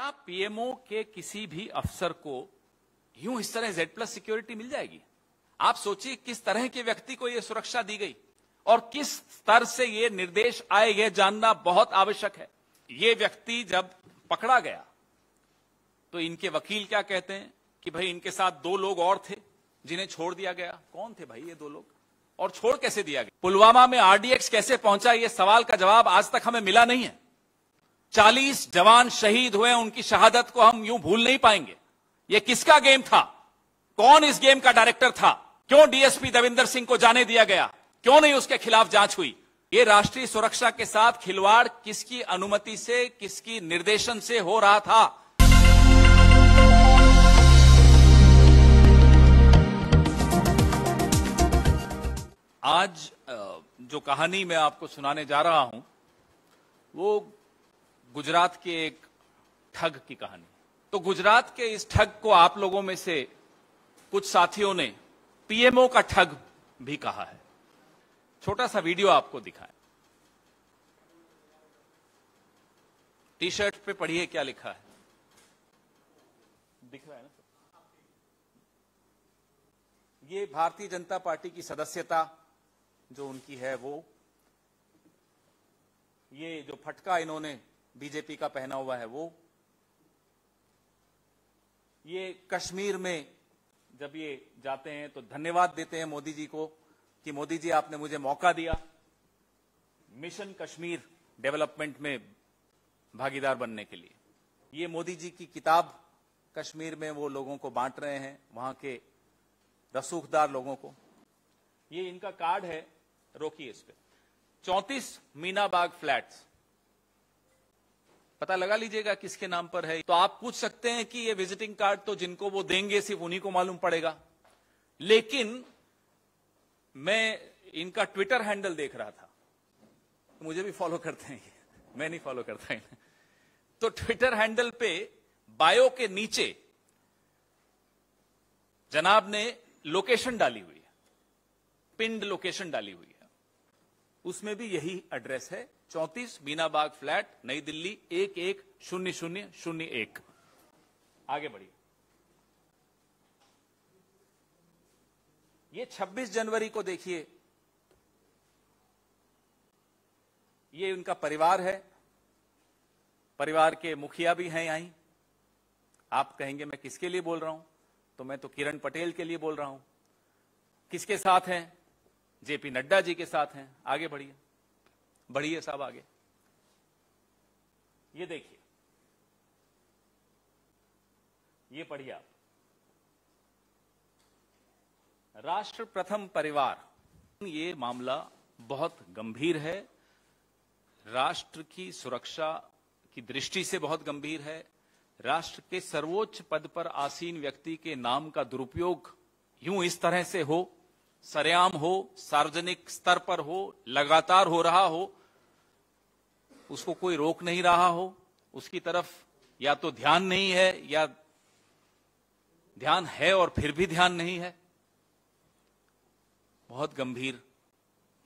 क्या पीएमओ के किसी भी अफसर को यूं इस तरह जेड प्लस सिक्योरिटी मिल जाएगी आप सोचिए किस तरह के व्यक्ति को यह सुरक्षा दी गई और किस स्तर से ये निर्देश आए यह जानना बहुत आवश्यक है ये व्यक्ति जब पकड़ा गया तो इनके वकील क्या कहते हैं कि भाई इनके साथ दो लोग और थे जिन्हें छोड़ दिया गया कौन थे भाई ये दो लोग और छोड़ कैसे दिया गया पुलवामा में आरडीएक्स कैसे पहुंचा ये सवाल का जवाब आज तक हमें मिला नहीं है चालीस जवान शहीद हुए उनकी शहादत को हम यूं भूल नहीं पाएंगे ये किसका गेम था कौन इस गेम का डायरेक्टर था क्यों डीएसपी दविंदर सिंह को जाने दिया गया क्यों नहीं उसके खिलाफ जांच हुई ये राष्ट्रीय सुरक्षा के साथ खिलवाड़ किसकी अनुमति से किसकी निर्देशन से हो रहा था आज जो कहानी मैं आपको सुनाने जा रहा हूं वो गुजरात के एक ठग की कहानी तो गुजरात के इस ठग को आप लोगों में से कुछ साथियों ने पीएमओ का ठग भी कहा है छोटा सा वीडियो आपको दिखाए टी शर्ट पे पढ़िए क्या लिखा है दिख रहा है ना ये भारतीय जनता पार्टी की सदस्यता जो उनकी है वो ये जो फटका इन्होंने बीजेपी का पहना हुआ है वो ये कश्मीर में जब ये जाते हैं तो धन्यवाद देते हैं मोदी जी को कि मोदी जी आपने मुझे मौका दिया मिशन कश्मीर डेवलपमेंट में भागीदार बनने के लिए ये मोदी जी की किताब कश्मीर में वो लोगों को बांट रहे हैं वहां के रसूखदार लोगों को ये इनका कार्ड है रोकिए इस पर चौंतीस मीनाबाग फ्लैट्स पता लगा लीजिएगा किसके नाम पर है तो आप पूछ सकते हैं कि ये विजिटिंग कार्ड तो जिनको वो देंगे सिर्फ उन्हीं को मालूम पड़ेगा लेकिन मैं इनका ट्विटर हैंडल देख रहा था तो मुझे भी फॉलो करते हैं मैं नहीं फॉलो करता इन्हें तो ट्विटर हैंडल पे बायो के नीचे जनाब ने लोकेशन डाली हुई है पिंड लोकेशन डाली हुई है उसमें भी यही एड्रेस है चौतीस बाग फ्लैट नई दिल्ली एक एक शून्य शून्य शून्य एक आगे बढ़िए ये 26 जनवरी को देखिए ये उनका परिवार है परिवार के मुखिया भी हैं यहीं आप कहेंगे मैं किसके लिए बोल रहा हूं तो मैं तो किरण पटेल के लिए बोल रहा हूं किसके साथ हैं जेपी नड्डा जी के साथ हैं आगे बढ़िए बढ़िए साहब आगे ये देखिए ये पढ़िए आप राष्ट्र प्रथम परिवार ये मामला बहुत गंभीर है राष्ट्र की सुरक्षा की दृष्टि से बहुत गंभीर है राष्ट्र के सर्वोच्च पद पर आसीन व्यक्ति के नाम का दुरुपयोग यूं इस तरह से हो सरेआम हो सार्वजनिक स्तर पर हो लगातार हो रहा हो उसको कोई रोक नहीं रहा हो उसकी तरफ या तो ध्यान नहीं है या ध्यान है और फिर भी ध्यान नहीं है बहुत गंभीर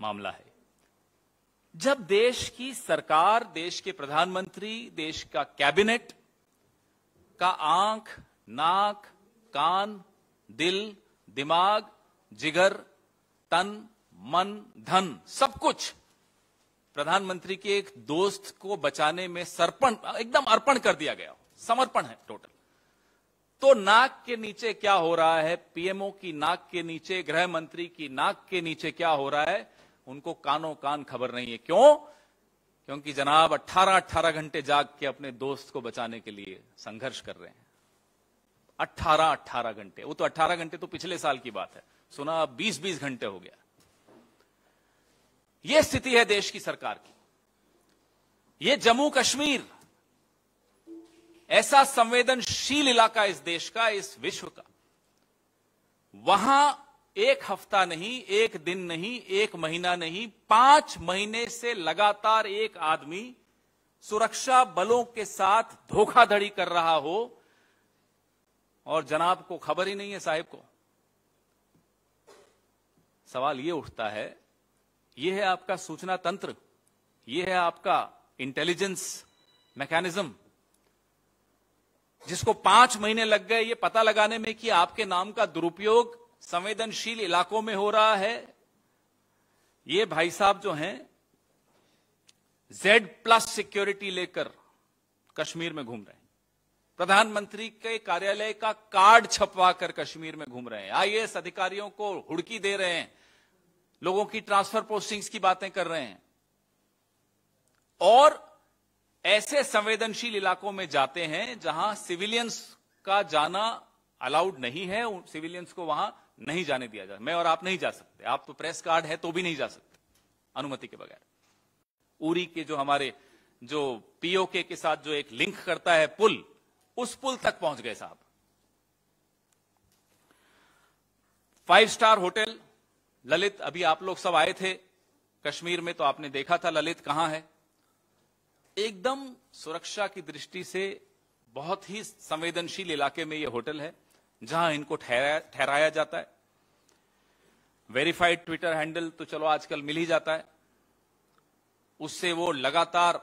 मामला है जब देश की सरकार देश के प्रधानमंत्री देश का कैबिनेट का आंख नाक कान दिल दिमाग जिगर तन मन धन सब कुछ प्रधानमंत्री के एक दोस्त को बचाने में सर्पण एकदम अर्पण कर दिया गया समर्पण है टोटल तो नाक के नीचे क्या हो रहा है पीएमओ की नाक के नीचे गृह मंत्री की नाक के नीचे क्या हो रहा है उनको कानों कान खबर नहीं है क्यों क्योंकि जनाब 18-18 घंटे जाग के अपने दोस्त को बचाने के लिए संघर्ष कर रहे हैं 18-18 घंटे वो तो 18 घंटे तो पिछले साल की बात है सुना अब बीस बीस घंटे हो गया यह स्थिति है देश की सरकार की यह जम्मू कश्मीर ऐसा संवेदनशील इलाका इस देश का इस विश्व का वहां एक हफ्ता नहीं एक दिन नहीं एक महीना नहीं पांच महीने से लगातार एक आदमी सुरक्षा बलों के साथ धोखाधड़ी कर रहा हो और जनाब को खबर ही नहीं है साहिब को सवाल ये उठता है ये है आपका सूचना तंत्र ये है आपका इंटेलिजेंस मैकेनिज्म जिसको पांच महीने लग गए ये पता लगाने में कि आपके नाम का दुरुपयोग संवेदनशील इलाकों में हो रहा है ये भाई साहब जो हैं जेड प्लस सिक्योरिटी लेकर कश्मीर में घूम रहे हैं प्रधानमंत्री के कार्यालय का कार्ड छपवा कर कश्मीर में घूम रहे हैं आईएएस अधिकारियों को हुड़की दे रहे हैं लोगों की ट्रांसफर पोस्टिंग्स की बातें कर रहे हैं और ऐसे संवेदनशील इलाकों में जाते हैं जहां सिविलियंस का जाना अलाउड नहीं है सिविलियंस को वहां नहीं जाने दिया जा मैं और आप नहीं जा सकते आप तो प्रेस कार्ड है तो भी नहीं जा सकते अनुमति के बगैर उरी के जो हमारे जो पीओके के साथ जो एक लिंक करता है पुल उस पुल तक पहुंच गए साहब फाइव स्टार होटल ललित अभी आप लोग सब आए थे कश्मीर में तो आपने देखा था ललित कहां है एकदम सुरक्षा की दृष्टि से बहुत ही संवेदनशील इलाके में यह होटल है जहां इनको ठहराया ठहराया जाता है वेरीफाइड ट्विटर हैंडल तो चलो आजकल मिल ही जाता है उससे वो लगातार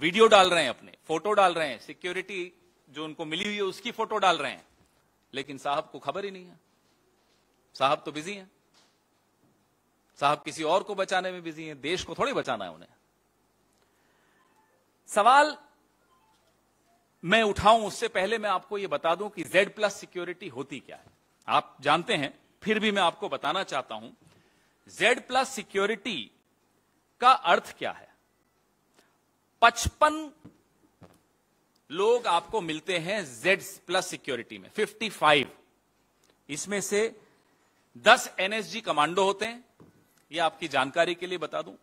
वीडियो डाल रहे हैं अपने फोटो डाल रहे हैं सिक्योरिटी जो उनको मिली हुई है उसकी फोटो डाल रहे हैं लेकिन साहब को खबर ही नहीं है साहब तो बिजी हैं साहब किसी और को बचाने में बिजी हैं देश को थोड़ी बचाना है उन्हें सवाल मैं उठाऊं उससे पहले मैं आपको यह बता दूं कि Z प्लस सिक्योरिटी होती क्या है आप जानते हैं फिर भी मैं आपको बताना चाहता हूं Z प्लस सिक्योरिटी का अर्थ क्या है पचपन लोग आपको मिलते हैं Z प्लस सिक्योरिटी में 55 इसमें से 10 एनएसजी कमांडो होते हैं ये आपकी जानकारी के लिए बता दूं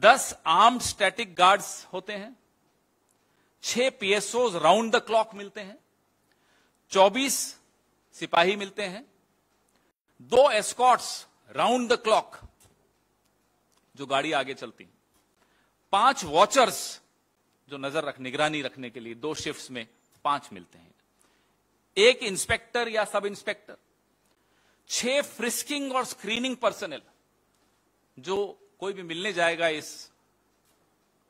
दस आर्म स्टैटिक गार्ड्स होते हैं छह पीएसओ राउंड द क्लॉक मिलते हैं चौबीस सिपाही मिलते हैं दो एस्कॉट्स राउंड द क्लॉक जो गाड़ी आगे चलती पांच वॉचर्स जो नजर रख निगरानी रखने के लिए दो शिफ्ट्स में पांच मिलते हैं एक इंस्पेक्टर या सब इंस्पेक्टर छह फ्रिस्किंग और स्क्रीनिंग पर्सनल जो कोई भी मिलने जाएगा इस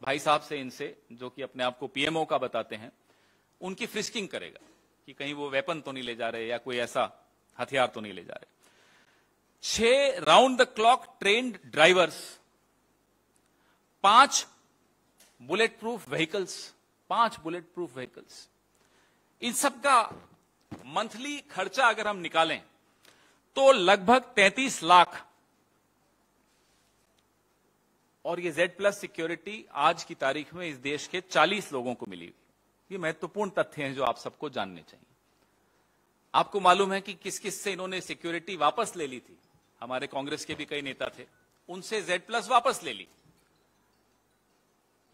भाई साहब से इनसे जो कि अपने आप को पीएमओ का बताते हैं उनकी फ्रिस्किंग करेगा कि कहीं वो वेपन तो नहीं ले जा रहे या कोई ऐसा हथियार तो नहीं ले जा रहे छह round the clock trained drivers पांच बुलेट प्रूफ व्हीकल्स पांच बुलेट प्रूफ व्हीकल्स इन सब का मंथली खर्चा अगर हम निकालें तो लगभग 33 लाख और ये Z प्लस सिक्योरिटी आज की तारीख में इस देश के 40 लोगों को मिली ये महत्वपूर्ण तथ्य हैं जो आप सबको जानने चाहिए आपको मालूम है कि किस किस से इन्होंने सिक्योरिटी वापस ले ली थी हमारे कांग्रेस के भी कई नेता थे उनसे Z प्लस वापस ले ली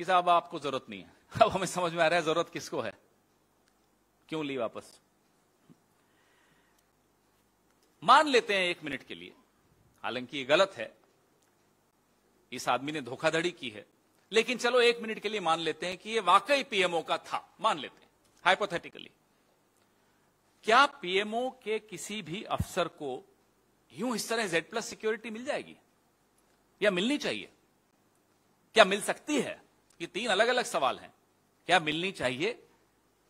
साहब आपको जरूरत नहीं है अब हमें समझ में आ रहा है जरूरत किसको है क्यों ली वापस मान लेते हैं एक मिनट के लिए हालांकि ये गलत है इस आदमी ने धोखाधड़ी की है लेकिन चलो एक मिनट के लिए मान लेते हैं कि ये वाकई पीएमओ का था मान लेते हैं हाइपोथेटिकली क्या पीएमओ के किसी भी अफसर को यूं इस तरह जेड प्लस सिक्योरिटी मिल जाएगी या मिलनी चाहिए क्या मिल सकती है ये तीन अलग अलग सवाल हैं क्या मिलनी चाहिए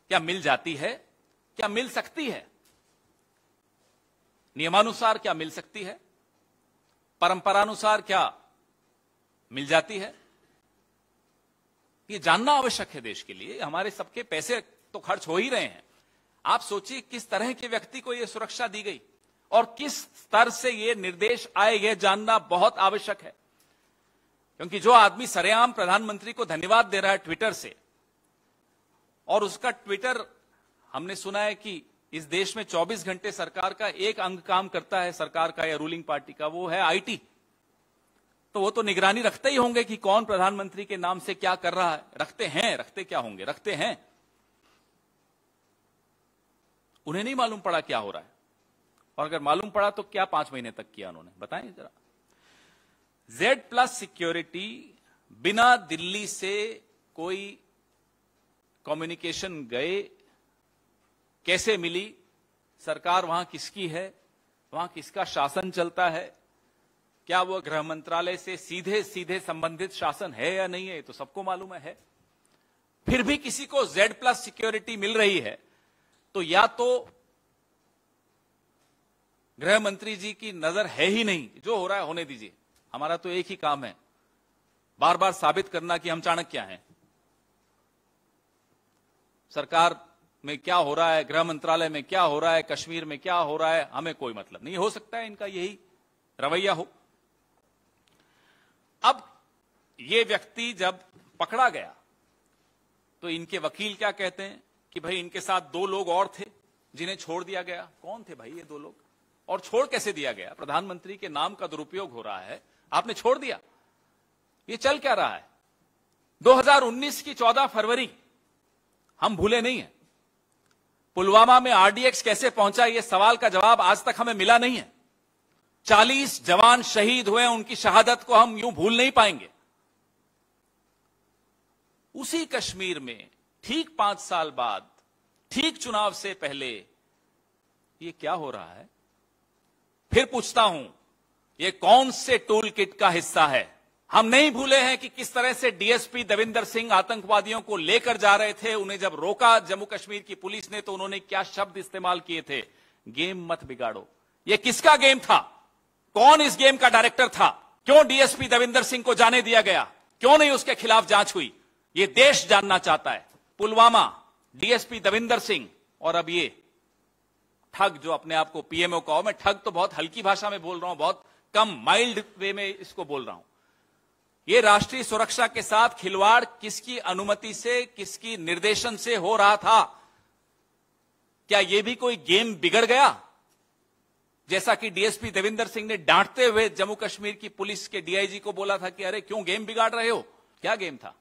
क्या मिल जाती है क्या मिल सकती है नियमानुसार क्या मिल सकती है परंपरानुसार क्या मिल जाती है ये जानना आवश्यक है देश के लिए हमारे सबके पैसे तो खर्च हो ही रहे हैं आप सोचिए किस तरह के व्यक्ति को यह सुरक्षा दी गई और किस स्तर से ये निर्देश आए यह जानना बहुत आवश्यक है क्योंकि जो आदमी सरेआम प्रधानमंत्री को धन्यवाद दे रहा है ट्विटर से और उसका ट्विटर हमने सुना है कि इस देश में 24 घंटे सरकार का एक अंग काम करता है सरकार का या रूलिंग पार्टी का वो है आईटी तो वो तो निगरानी रखते ही होंगे कि कौन प्रधानमंत्री के नाम से क्या कर रहा है रखते हैं रखते क्या होंगे रखते हैं उन्हें नहीं मालूम पड़ा क्या हो रहा है और अगर मालूम पड़ा तो क्या पांच महीने तक किया उन्होंने बताएं जरा जेड प्लस सिक्योरिटी बिना दिल्ली से कोई कम्युनिकेशन गए कैसे मिली सरकार वहां किसकी है वहां किसका शासन चलता है क्या वो गृह मंत्रालय से सीधे सीधे संबंधित शासन है या नहीं है तो सबको मालूम है फिर भी किसी को Z प्लस सिक्योरिटी मिल रही है तो या तो गृह मंत्री जी की नजर है ही नहीं जो हो रहा है होने दीजिए हमारा तो एक ही काम है बार बार साबित करना कि हम चाणक्य हैं सरकार में क्या हो रहा है गृह मंत्रालय में क्या हो रहा है कश्मीर में क्या हो रहा है हमें कोई मतलब नहीं हो सकता है इनका यही रवैया हो अब ये व्यक्ति जब पकड़ा गया तो इनके वकील क्या कहते हैं कि भाई इनके साथ दो लोग और थे जिन्हें छोड़ दिया गया कौन थे भाई ये दो लोग और छोड़ कैसे दिया गया प्रधानमंत्री के नाम का दुरुपयोग हो रहा है आपने छोड़ दिया ये चल क्या रहा है 2019 की 14 फरवरी हम भूले नहीं है पुलवामा में आरडीएक्स कैसे पहुंचा यह सवाल का जवाब आज तक हमें मिला नहीं है चालीस जवान शहीद हुए उनकी शहादत को हम यूं भूल नहीं पाएंगे उसी कश्मीर में ठीक पांच साल बाद ठीक चुनाव से पहले ये क्या हो रहा है फिर पूछता हूं ये कौन से टूल किट का हिस्सा है हम नहीं भूले हैं कि किस तरह से डीएसपी देविंदर सिंह आतंकवादियों को लेकर जा रहे थे उन्हें जब रोका जम्मू कश्मीर की पुलिस ने तो उन्होंने क्या शब्द इस्तेमाल किए थे गेम मत बिगाड़ो ये किसका गेम था कौन इस गेम का डायरेक्टर था क्यों डीएसपी दविंदर सिंह को जाने दिया गया क्यों नहीं उसके खिलाफ जांच हुई ये देश जानना चाहता है पुलवामा डीएसपी दविंदर सिंह और अब ये ठग जो अपने आप को पीएमओ कहो मैं ठग तो बहुत हल्की भाषा में बोल रहा हूं बहुत कम माइल्ड वे में इसको बोल रहा हूं ये राष्ट्रीय सुरक्षा के साथ खिलवाड़ किसकी अनुमति से किसकी निर्देशन से हो रहा था क्या यह भी कोई गेम बिगड़ गया जैसा कि डीएसपी देविंदर सिंह ने डांटते हुए जम्मू कश्मीर की पुलिस के डीआईजी को बोला था कि अरे क्यों गेम बिगाड़ रहे हो क्या गेम था